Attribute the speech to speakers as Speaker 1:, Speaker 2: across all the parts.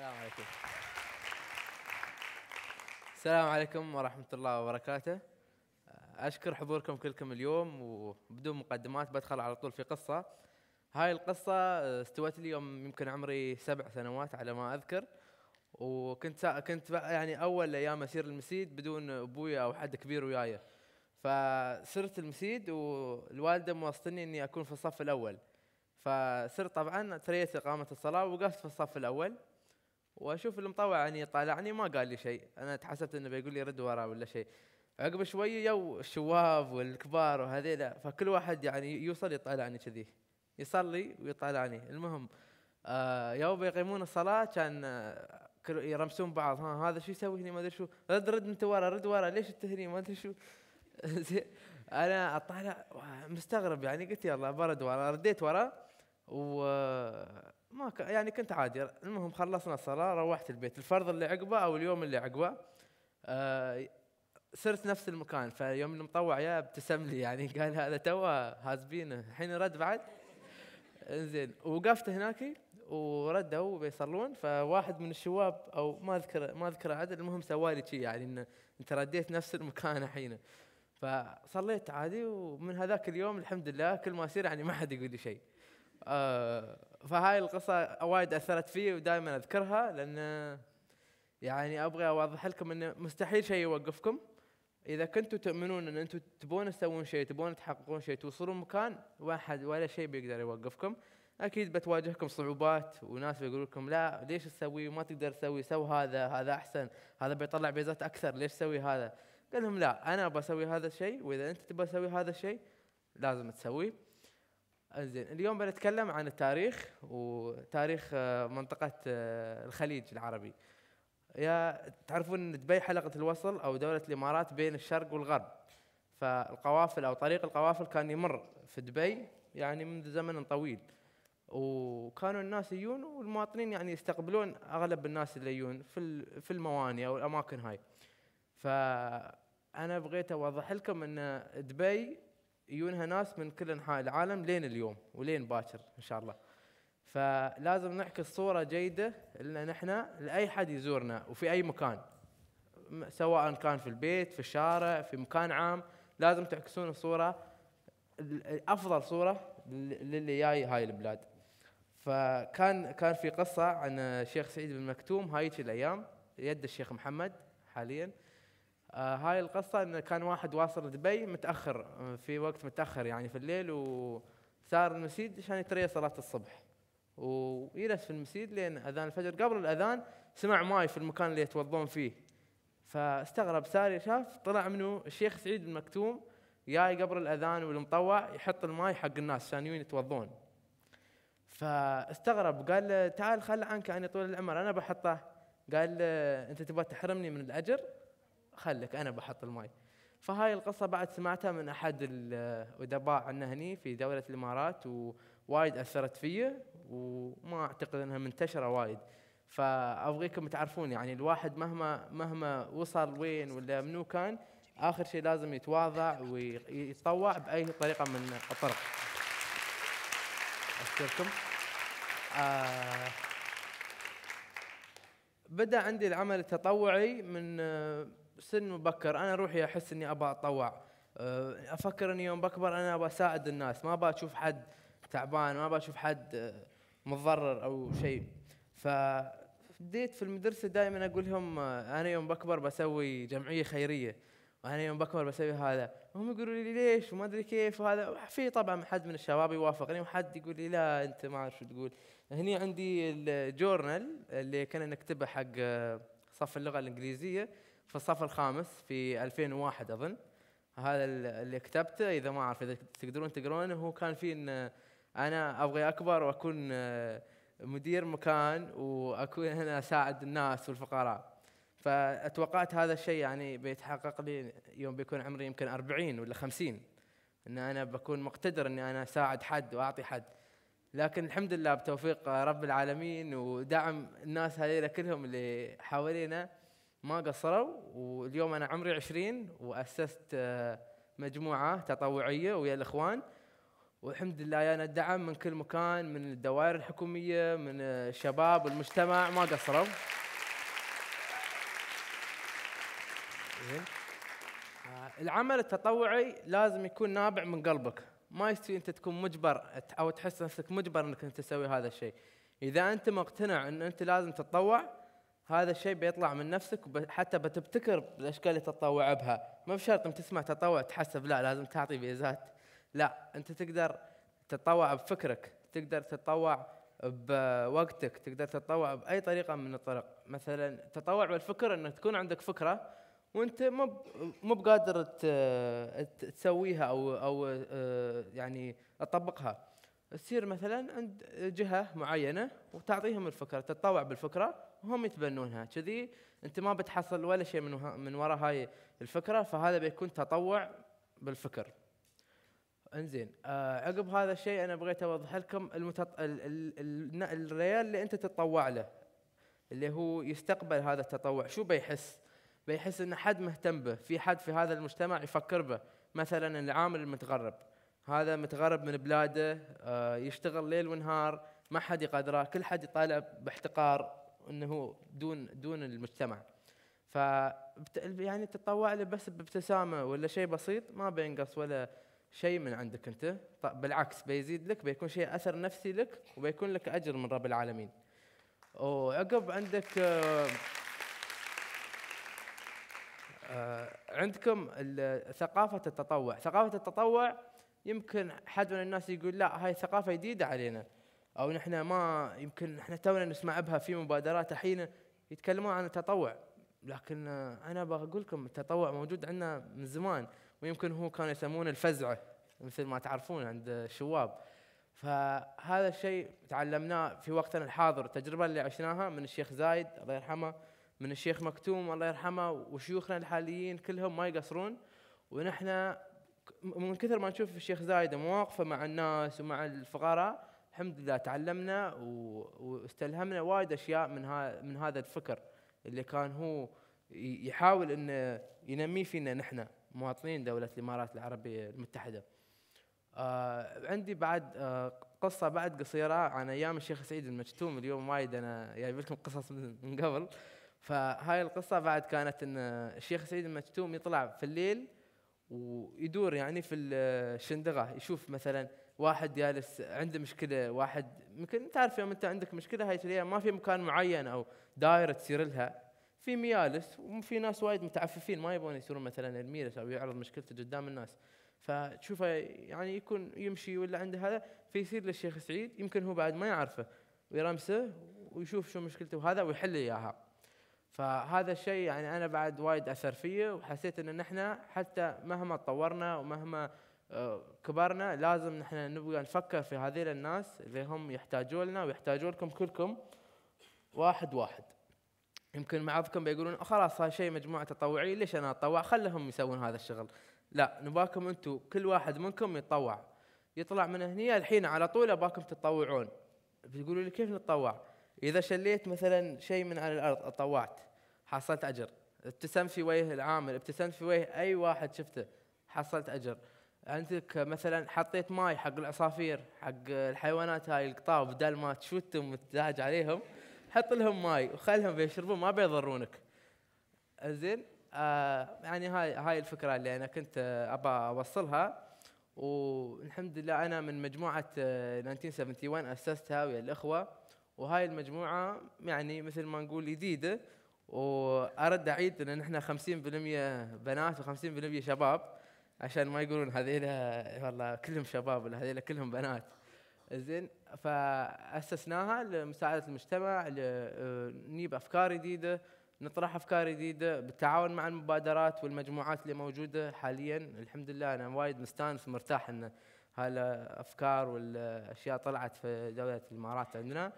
Speaker 1: السلام عليكم السلام عليكم ورحمة الله وبركاته آه، أشكر حضوركم كلكم اليوم وبدون مقدمات بدخل على طول في قصة هاي القصة آه، استوت لي يوم يمكن عمري سبع سنوات على ما أذكر وكنت كنت يعني أول أيام أسير المسيد بدون أبوي أو حد كبير وياي فسرت المسيد والوالدة موصلني إني أكون في الصف الأول فصرت طبعا تريت إقامة الصلاة ووقفت في الصف الأول واشوف المطوع يعني طالعني ما قال لي شيء انا تحسبت انه بيقول لي رد ورا ولا شيء عقب شويه يو الشواب والكبار وهذيلا فكل واحد يعني يوصل يطالعني كذي يصلي ويطالعني المهم آه يوم بيقيمون الصلاه كان آه، يرمسون بعض ها هذا شو يسوي هنا ما ادري شو رد رد انت ورا رد ورا ليش انت هنا ما ادري شو انا اطالع مستغرب يعني قلت يلا برد ورا رديت ورا و ما ك... يعني كنت عادي المهم خلصنا الصلاه روحت البيت الفرض اللي عقبه او اليوم اللي عقبه آه صرت نفس المكان فيوم المطوع يا ابتسم لي يعني قال هذا توه هازبين الحين رد بعد انزين وقفت هناك وردوا بيصلون فواحد من الشباب او ما اذكر ما اذكر عدد المهم سوالي شي يعني انه انت رديت نفس المكان الحين فصليت عادي ومن هذاك اليوم الحمد لله كل ما اصير يعني ما حد يقول لي شيء آه، فهاي القصه وايد اثرت فيه ودائما اذكرها لان يعني ابغى اوضح لكم انه مستحيل شيء يوقفكم اذا كنتوا تؤمنون ان انتم تبون تسوون شيء تبون تحققون شيء توصلون مكان واحد ولا شيء بيقدر يوقفكم اكيد بتواجهكم صعوبات وناس بيقولوا لكم لا ليش تسوي ما تقدر تسوي سو هذا هذا احسن هذا بيطلع بيزات اكثر ليش تسوي هذا قال لهم لا انا بسوي هذا الشيء واذا انت تبغى تسوي هذا الشيء لازم تسويه انزين اليوم بنتكلم عن التاريخ وتاريخ آه، منطقة آه، الخليج العربي. يا تعرفون دبي حلقة الوصل أو دولة الإمارات بين الشرق والغرب. فالقوافل أو طريق القوافل كان يمر في دبي يعني منذ زمن طويل. وكانوا الناس يجون والمواطنين يعني يستقبلون اغلب الناس اللي يجون في في الموانئ او الاماكن هاي. فانا بغيت اوضح لكم ان دبي يجونها ناس من كل انحاء العالم لين اليوم ولين باكر ان شاء الله فلازم نعكس صوره جيده لنا نحن لاي حد يزورنا وفي اي مكان سواء كان في البيت في الشارع في مكان عام لازم تعكسون الصوره افضل صوره للي جاي هاي البلاد فكان كان في قصه عن الشيخ سعيد بن مكتوم هايك الايام يد الشيخ محمد حاليا آه هاي القصة انه كان واحد واصل دبي متأخر آه، في وقت متأخر يعني في الليل وسار المسجد عشان يتريى صلاة الصبح ويجلس في المسجد لين اذان الفجر قبل الاذان سمع ماي في المكان اللي يتوضون فيه فاستغرب ساري شاف طلع منه الشيخ سعيد المكتوم جاي قبل الاذان والمطوع يحط الماي حق الناس عشان يتوضون فاستغرب قال تعال خل عنك عن طول العمر انا بحطه قال انت تبغى تحرمني من الاجر خلك انا بحط الماي فهاي القصه بعد سمعتها من احد الادباء آه، عندنا هني في دوله الامارات ووايد اثرت في وما اعتقد انها منتشره وايد فابغيكم تعرفون يعني الواحد مهما مهما وصل وين ولا منو كان اخر شيء لازم يتواضع ويتطوع باي طريقه من الطرق. اشكركم. آه بدا عندي العمل التطوعي من آه، سن مبكر انا روحي احس اني ابى اتطوع آه، افكر اني يوم بكبر انا ابى اساعد الناس ما ابى اشوف حد تعبان ما ابى اشوف حد آه، متضرر او شيء ف بديت في المدرسه دائما اقول لهم آه، انا يوم بكبر بسوي جمعيه خيريه وانا يوم بكبر بسوي هذا هم يقولوا لي ليش وما ادري كيف وهذا في طبعا حد من الشباب يوافقني يعني وحد يقول لي لا انت ما اعرف شو تقول هني عندي الجورنال اللي كنا نكتبه حق صف اللغه الانجليزيه في الصف الخامس في 2001 اظن هذا اللي كتبته اذا ما اعرف اذا تقدرون تقرونه هو كان فيه ان انا ابغى اكبر واكون آه، مدير مكان واكون هنا اساعد الناس والفقراء فاتوقعت هذا الشيء يعني بيتحقق لي يوم بيكون عمري يمكن 40 ولا 50 ان انا بكون مقتدر اني انا اساعد حد واعطي حد لكن الحمد لله بتوفيق آه، رب العالمين ودعم الناس هذيلا كلهم اللي حوالينا ما قصروا واليوم انا عمري 20 واسست آه، مجموعه تطوعيه ويا الاخوان والحمد لله جانا الدعم من كل مكان من الدوائر الحكوميه من آه، الشباب والمجتمع ما قصروا. آه، العمل التطوعي لازم يكون نابع من قلبك، ما يستوي انت تكون مجبر او تحس نفسك مجبر انك انت تسوي هذا الشيء. اذا انت مقتنع ان انت لازم تتطوع هذا الشيء بيطلع من نفسك حتى بتبتكر بالاشكال اللي تتطوع بها ما بشرط انت تسمع تطوع تحسب لا لازم تعطي بيزات لا انت تقدر تتطوع بفكرك تقدر تتطوع بوقتك تقدر تتطوع باي طريقه من الطرق مثلا تطوع بالفكر انك تكون عندك فكره وانت مو مو بقادر تسويها او او آه، يعني تطبقها تصير مثلا عند جهه معينه وتعطيهم الفكره تتطوع بالفكره وهم يتبنونها كذي انت ما بتحصل ولا شيء من من وراء هاي الفكره فهذا بيكون تطوع بالفكر انزين آه عقب هذا الشيء انا بغيت اوضح لكم المتط... ال... ال... ال... الريال اللي انت تتطوع له اللي هو يستقبل هذا التطوع شو بيحس بيحس ان حد مهتم به في حد في هذا المجتمع يفكر به مثلا العامل المتغرب هذا متغرب من بلاده آه يشتغل ليل ونهار ما حد يقدره كل حد يطالع باحتقار انه هو دون دون المجتمع ف يعني تتطوع له بس بابتسامه ولا شيء بسيط ما بينقص ولا شيء من عندك انت طيب، بالعكس بيزيد لك بيكون شيء اثر نفسي لك وبيكون لك اجر من رب العالمين وعقب عندك آه، عندكم ثقافة التطوع ثقافة التطوع يمكن حد من الناس يقول لا هاي ثقافة جديدة علينا او نحن ما يمكن نحن تونا نسمع بها في مبادرات الحين يتكلمون عن التطوع لكن انا بقول لكم التطوع موجود عندنا من زمان ويمكن هو كانوا يسمونه الفزعه مثل ما تعرفون عند الشواب فهذا الشيء تعلمناه في وقتنا الحاضر التجربه اللي عشناها من الشيخ زايد الله يرحمه من الشيخ مكتوم الله يرحمه وشيوخنا الحاليين كلهم ما يقصرون ونحن من كثر ما نشوف الشيخ زايد مواقفه مع الناس ومع الفقراء الحمد لله تعلمنا واستلهمنا وايد اشياء من من هذا الفكر اللي كان هو يحاول انه ينميه فينا نحن مواطنين دوله الامارات العربيه المتحده. آه عندي بعد آه قصه بعد قصيره عن ايام الشيخ سعيد المجتوم اليوم وايد انا جايب لكم قصص من قبل فهاي القصه بعد كانت ان الشيخ سعيد المجتوم يطلع في الليل ويدور يعني في الشندقه يشوف مثلا واحد جالس عنده مشكله واحد ممكن تعرف يوم انت عندك مشكله هاي تلاقيها ما في مكان معين او دائره تصير لها في ميالس وفي ناس وايد متعففين ما يبون يصيرون مثلا الميلس او يعرض مشكلته قدام الناس فتشوفه يعني يكون يمشي ولا عنده هذا فيصير للشيخ سعيد يمكن هو بعد ما يعرفه ويرمسه ويشوف شو مشكلته وهذا ويحل اياها فهذا الشيء يعني انا بعد وايد اثر فيه وحسيت ان نحن حتى مهما تطورنا ومهما آه، كبرنا لازم نحن نبقى نفكر في هذيل الناس اللي هم يحتاجوا لنا ويحتاجوا لكم كلكم واحد واحد يمكن بعضكم بيقولون خلاص هذا شيء مجموعه تطوعيه ليش انا اتطوع خلهم يسوون هذا الشغل لا نباكم انتم كل واحد منكم يتطوع يطلع من هنا الحين على طول اباكم تتطوعون بتقولوا لي كيف نتطوع إذا شليت مثلا شيء من على الأرض أطوعت حصلت أجر ابتسمت في وجه العامل ابتسمت في وجه أي واحد شفته حصلت أجر عندك مثلا حطيت ماي حق العصافير حق الحيوانات هاي القطاو بدل ما تشوتهم وتزعج عليهم حط لهم ماي وخلهم بيشربون ما بيضرونك زين آه يعني هاي هاي الفكره اللي انا كنت آه، ابى اوصلها والحمد لله انا من مجموعه 1971 آه، اسستها ويا الاخوه وهاي المجموعه يعني مثل ما نقول جديده وارد اعيد ان احنا 50% بنات و50% شباب عشان ما يقولون هذيلا والله كلهم شباب ولا هذيلا كلهم بنات زين فاسسناها لمساعده المجتمع نجيب افكار جديده نطرح افكار جديده بالتعاون مع المبادرات والمجموعات اللي موجوده حاليا الحمد لله انا وايد مستانس مرتاح ان هالافكار والاشياء طلعت في دوله الامارات عندنا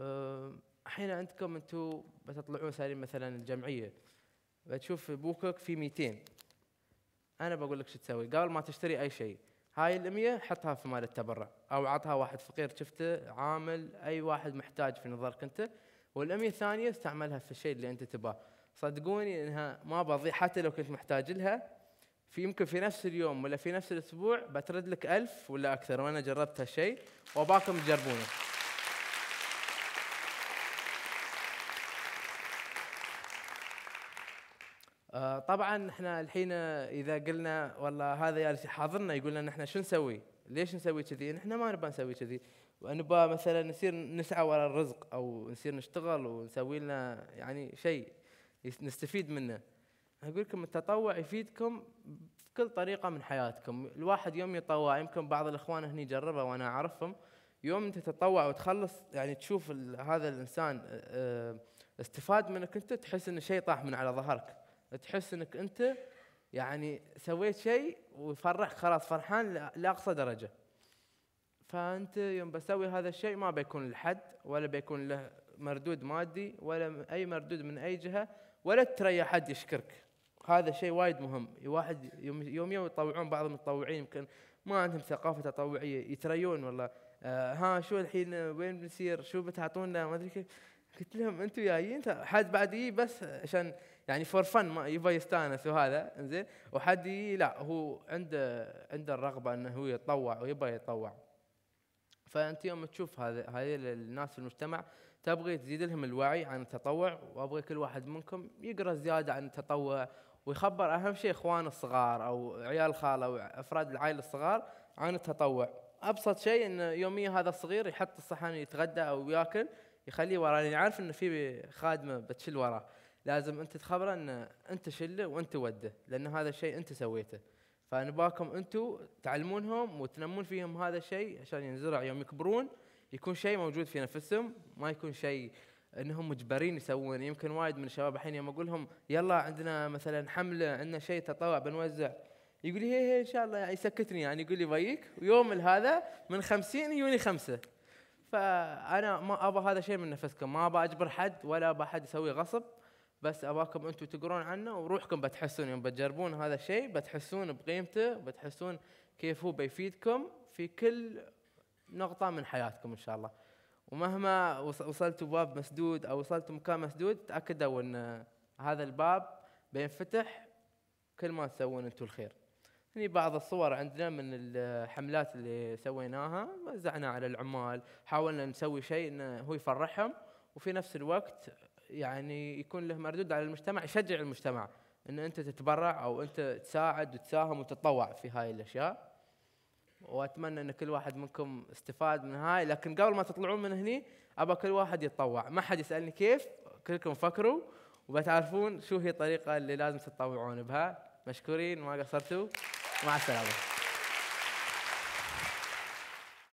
Speaker 1: آه، احيانا عندكم انتم بتطلعون سالين مثلا الجمعيه بتشوف بوكك في 200 انا بقول لك شو تسوي قبل ما تشتري اي شيء هاي ال 100 حطها في مال التبرع او عطها واحد فقير شفته عامل اي واحد محتاج في نظرك انت وال 100 الثانيه استعملها في الشيء اللي انت تباه صدقوني انها ما بضيع حتى لو كنت محتاج لها في يمكن في نفس اليوم ولا في نفس الاسبوع بترد لك ألف ولا اكثر وانا جربت هالشيء واباكم تجربونه طبعا احنا الحين اذا قلنا والله هذا جالس يحاضرنا يقول لنا احنا شو نسوي؟ ليش نسوي كذي؟ احنا ما نبغى نسوي كذي، نبغى مثلا نصير نسعى ورا الرزق او نصير نشتغل ونسوي لنا يعني شيء نستفيد منه. اقول لكم التطوع يفيدكم بكل طريقه من حياتكم، الواحد يوم يتطوع يمكن بعض الاخوان هني جربوا وانا اعرفهم يوم انت تتطوع وتخلص يعني تشوف هذا الانسان آه، آه، استفاد منك انت تحس ان شيء طاح من على ظهرك. تحس انك انت يعني سويت شيء وفرح خلاص فرحان لاقصى درجه فانت يوم بسوي هذا الشيء ما بيكون لحد ولا بيكون له مردود مادي ولا اي مردود من اي جهه ولا ترى حد يشكرك هذا شيء وايد مهم واحد يوم يوم يطوعون بعض المتطوعين يمكن ما عندهم ثقافه تطوعيه يتريون والله آه ها شو الحين وين بنصير شو بتعطونا ما ادري كيف قلت لهم انتم جايين حد بعد يجي بس عشان يعني فور فن ما يبغى يستانس وهذا انزين وحد لا هو عنده عنده الرغبه انه هو يتطوع ويبغى يتطوع فانت يوم تشوف هذا هذه الناس في المجتمع تبغي تزيد لهم الوعي عن التطوع وابغي كل واحد منكم يقرا زياده عن التطوع ويخبر اهم شيء اخوان الصغار او عيال خاله او افراد العائله الصغار عن التطوع ابسط شيء انه يوميا هذا الصغير يحط الصحن يتغدى او ياكل يخليه وراه لان يعني عارف انه في خادمه بتشيل وراه لازم انت تخبره ان انت شله وانت وده لان هذا الشيء انت سويته فنباكم انتم تعلمونهم وتنمون فيهم هذا الشيء عشان ينزرع يوم يكبرون يكون شيء موجود في نفسهم ما يكون شيء انهم مجبرين يسوون يمكن وايد من الشباب الحين يوم اقول لهم يلا عندنا مثلا حمله عندنا شيء تطوع بنوزع يقول لي هي هي ان شاء الله يسكتني يعني يقول لي بيك ويوم هذا من خمسين يوني خمسه فانا ما ابى هذا الشيء من نفسكم ما ابى اجبر حد ولا ابى حد يسوي غصب بس اباكم انتم تقرون عنه وروحكم بتحسون يوم بتجربون هذا الشيء بتحسون بقيمته بتحسون كيف هو بيفيدكم في كل نقطه من حياتكم ان شاء الله ومهما وصلتوا باب مسدود او وصلتوا مكان مسدود تاكدوا ان هذا الباب بينفتح كل ما تسوون انتم الخير هني بعض الصور عندنا من الحملات اللي سويناها وزعنا على العمال حاولنا نسوي شيء انه هو يفرحهم وفي نفس الوقت يعني يكون له مردود على المجتمع يشجع المجتمع ان انت تتبرع او انت تساعد وتساهم وتتطوع في هاي الاشياء واتمنى ان كل واحد منكم استفاد من هاي لكن قبل ما تطلعون من هني ابى كل واحد يتطوع ما حد يسالني كيف كلكم فكروا وبتعرفون شو هي الطريقه اللي لازم تتطوعون بها مشكورين ما قصرتوا مع السلامه